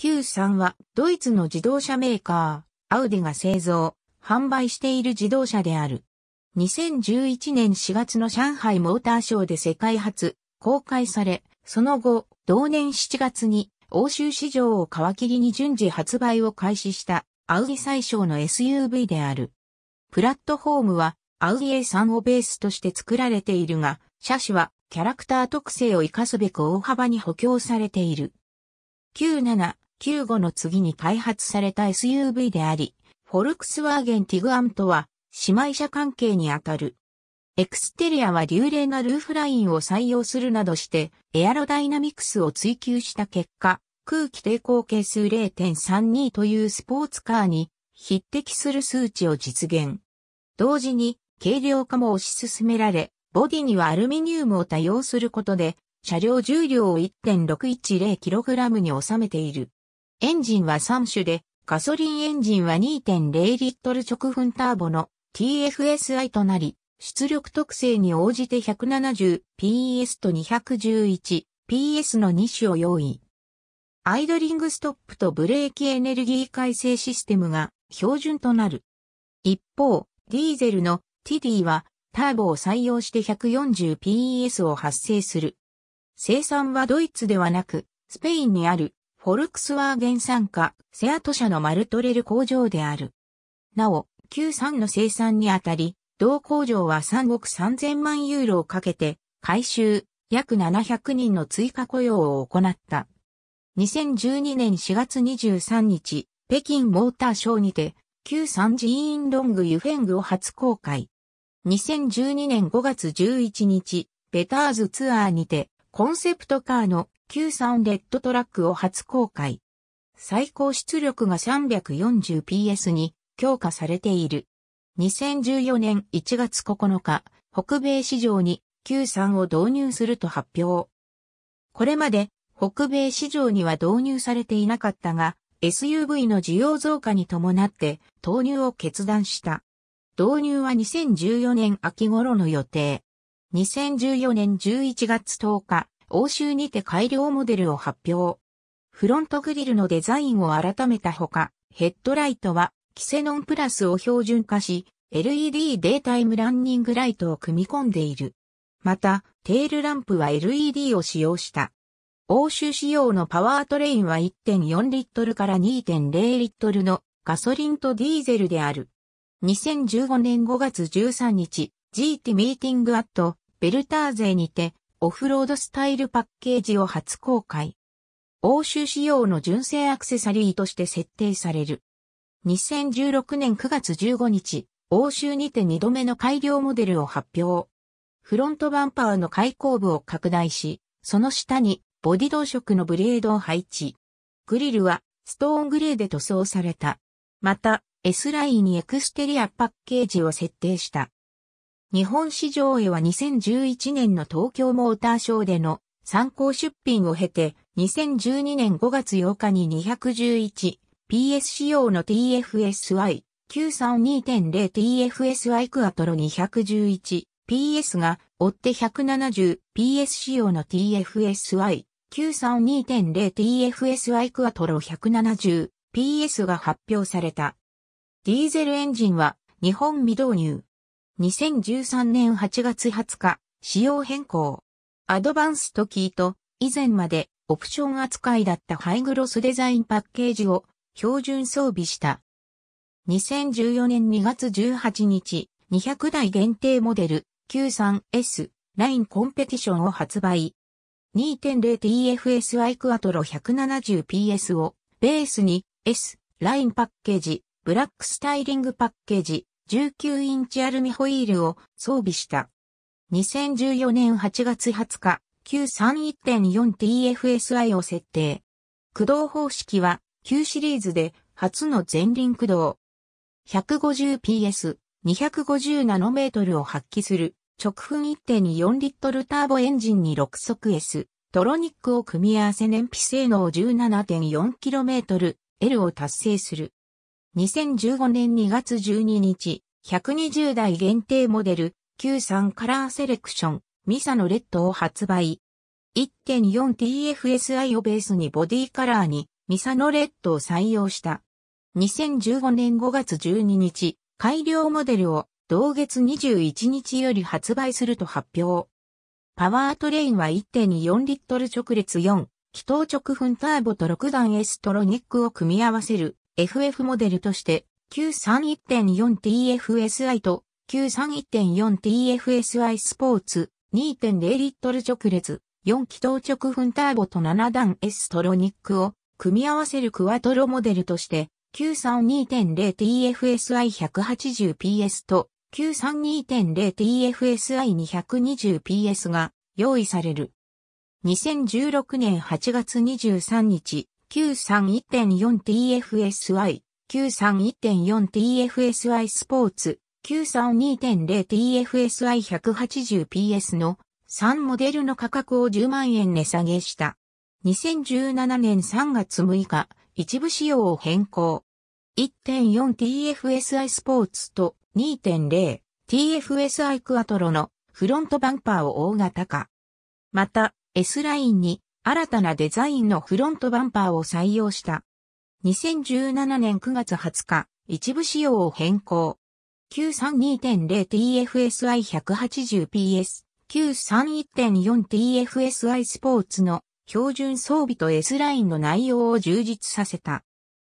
q 3はドイツの自動車メーカー、アウディが製造、販売している自動車である。2011年4月の上海モーターショーで世界初、公開され、その後、同年7月に欧州市場を皮切りに順次発売を開始したアウディ最小の SUV である。プラットフォームはアウディ A3 をベースとして作られているが、車種はキャラクター特性を活かすべく大幅に補強されている。97 Q5 の次に開発された SUV であり、フォルクスワーゲンティグアムとは姉妹車関係にあたる。エクステリアは流麗なルーフラインを採用するなどしてエアロダイナミクスを追求した結果、空気抵抗係数0.32というスポーツカーに匹敵する数値を実現。同時に軽量化も推し進められ、ボディにはアルミニウムを多用することで、車両重量を 1.610kg に収めている。エンジンは3種で、ガソリンエンジンは2.0リットル直噴ターボの TFSI となり、出力特性に応じて 170PS と 211PS の2種を用意。アイドリングストップとブレーキエネルギー改正システムが標準となる。一方、ディーゼルの TD はターボを採用して 140PS を発生する。生産はドイツではなく、スペインにあるフォルクスワーゲン傘下、セアト社のマルトレル工場である。なお、Q3 の生産にあたり、同工場は3億3000万ユーロをかけて、回収、約700人の追加雇用を行った。2012年4月23日、北京モーターショーにて、Q3 ジーンロングユフェングを初公開。2012年5月11日、ベターズツアーにて、コンセプトカーの q 3レッドトラックを初公開。最高出力が 340PS に強化されている。2014年1月9日、北米市場に Q3 を導入すると発表。これまで北米市場には導入されていなかったが、SUV の需要増加に伴って投入を決断した。導入は2014年秋頃の予定。2014年11月10日、欧州にて改良モデルを発表。フロントグリルのデザインを改めたほか、ヘッドライトは、キセノンプラスを標準化し、LED データイムランニングライトを組み込んでいる。また、テールランプは LED を使用した。欧州仕様のパワートレインは1.4リットルから2.0リットルのガソリンとディーゼルである。2015年5月13日、GT ミーティングアット、ベルターゼにて、オフロードスタイルパッケージを初公開。欧州仕様の純正アクセサリーとして設定される。2016年9月15日、欧州にて2度目の改良モデルを発表。フロントバンパーの開口部を拡大し、その下にボディ同色のブレードを配置。グリルはストーングレーで塗装された。また、S ラインにエクステリアパッケージを設定した。日本市場へは2011年の東京モーターショーでの参考出品を経て、2012年5月8日に 211PS 仕様の TFSY932.0TFSY クアトロ 211PS が追って 170PS 仕様の TFSY932.0TFSY クアトロ 170PS が発表された。ディーゼルエンジンは日本未導入。2013年8月20日、仕様変更。アドバンストキーと、以前までオプション扱いだったハイグロスデザインパッケージを標準装備した。2014年2月18日、200台限定モデル Q3S ラインコンペティションを発売。2.0TFSI クアトロ 170PS をベースに S ラインパッケージ、ブラックスタイリングパッケージ、19インチアルミホイールを装備した。2014年8月20日、931.4TFSI を設定。駆動方式は、旧シリーズで初の前輪駆動。150PS、2 5 0ナノメートルを発揮する直噴1.4リットルターボエンジンに6速 S、トロニックを組み合わせ燃費性能 17.4km、L を達成する。2015年2月12日、120台限定モデル、Q3 カラーセレクション、ミサのレッドを発売。1.4TFSI をベースにボディカラーに、ミサのレッドを採用した。2015年5月12日、改良モデルを同月21日より発売すると発表。パワートレインは1.4リットル直列4、気筒直噴ターボと6段エストロニックを組み合わせる FF モデルとして 931.4TFSI と 931.4TFSI スポーツ2.0リットル直列4気筒直噴ターボと7段 S トロニックを組み合わせるクワトロモデルとして 932.0TFSI180PS と 932.0TFSI220PS が用意される。2016年8月23日、931.4TFSI、931.4TFSI スポーツ、932.0TFSI180PS の3モデルの価格を10万円値下げした。2017年3月6日、一部仕様を変更。1.4TFSI スポーツと 2.0TFSI クアトロのフロントバンパーを大型化。また、S ラインに新たなデザインのフロントバンパーを採用した。2017年9月20日、一部仕様を変更。932.0TFSI180PS、931.4TFSI スポーツの標準装備と S ラインの内容を充実させた。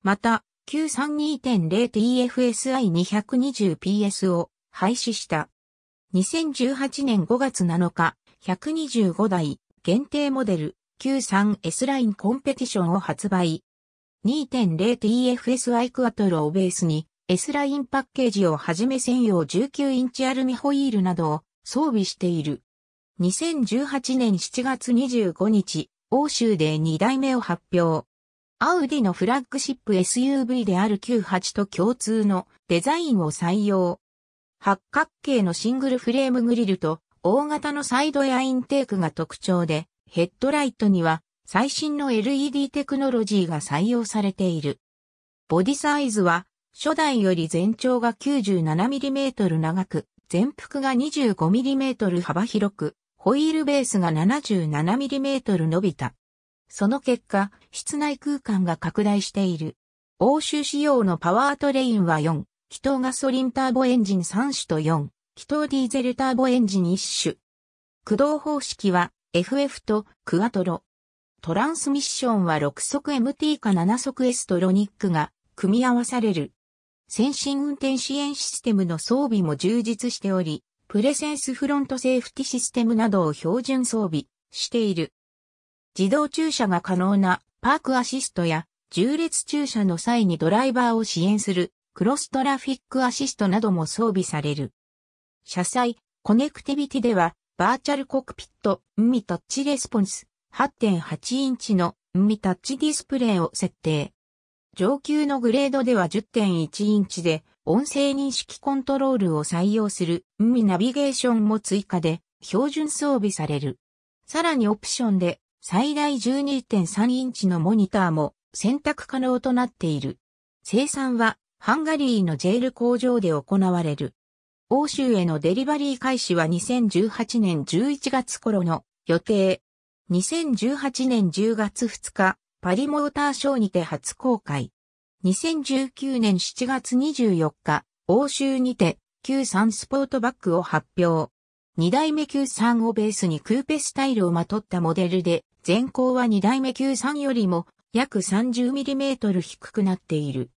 また、932.0TFSI220PS を廃止した。2018年5月7日、125台限定モデル、93S ラインコンペティションを発売。2 0 t f s アイクアトロをベースに S ラインパッケージをはじめ専用19インチアルミホイールなどを装備している。2018年7月25日、欧州で2代目を発表。アウディのフラッグシップ SUV である Q8 と共通のデザインを採用。八角形のシングルフレームグリルと大型のサイドエアインテークが特徴で、ヘッドライトには最新の LED テクノロジーが採用されている。ボディサイズは初代より全長が 97mm 長く、全幅が 25mm 幅広く、ホイールベースが 77mm 伸びた。その結果、室内空間が拡大している。欧州仕様のパワートレインは4、気筒ガソリンターボエンジン3種と4、気筒ディーゼルターボエンジン1種。駆動方式は FF とクワトロ。トランスミッションは6速 MT か7速 S とロニックが組み合わされる。先進運転支援システムの装備も充実しており、プレセンスフロントセーフティシステムなどを標準装備している。自動駐車が可能なパークアシストや重列駐車の際にドライバーを支援するクロストラフィックアシストなども装備される。車載コネクティビティではバーチャルコクピット、海タッチレスポンス、8.8インチの海タッチディスプレイを設定。上級のグレードでは10.1インチで、音声認識コントロールを採用する、海ナビゲーションも追加で、標準装備される。さらにオプションで、最大12.3インチのモニターも選択可能となっている。生産は、ハンガリーのジェール工場で行われる。欧州へのデリバリー開始は2018年11月頃の予定。2018年10月2日、パリモーターショーにて初公開。2019年7月24日、欧州にて Q3 スポートバッグを発表。2代目 Q3 をベースにクーペスタイルをまとったモデルで、前高は2代目 Q3 よりも約 30mm 低くなっている。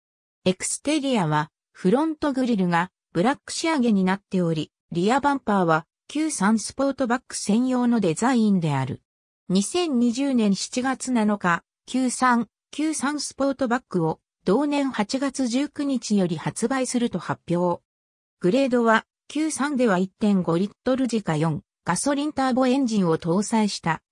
エクステリアはフロントグリルがブラック仕上げになっており、リアバンパーは Q3 スポートバック専用のデザインである。2020年7月7日、Q3、Q3 スポートバックを同年8月19日より発売すると発表。グレードは Q3 では1.5リットル時か4ガソリンターボエンジンを搭載した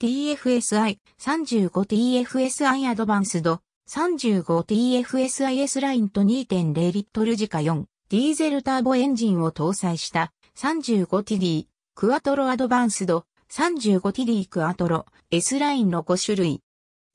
35TFSI、35TFSI アドバンスド 35TFSIS ラインと2.0リットル時価4ディーゼルターボエンジンを搭載した 35TD クアトロアドバンスド 35TD クアトロ S ラインの5種類。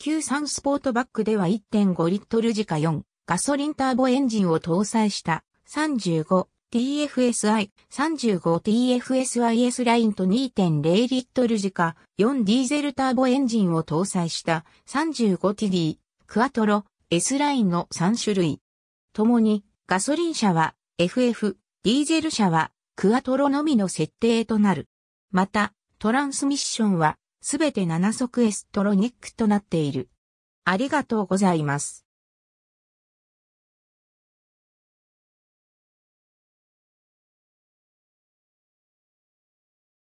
Q3 スポートバックでは1.5リットル時価4ガソリンターボエンジンを搭載した 35TFSI、35TFSIS ラインと2.0リットル時価4ディーゼルターボエンジンを搭載した 35TD クアトロ、S ラインの3種類。ともに、ガソリン車は FF、ディーゼル車はクアトロのみの設定となる。また、トランスミッションはすべて7速エストロニックとなっている。ありがとうございます。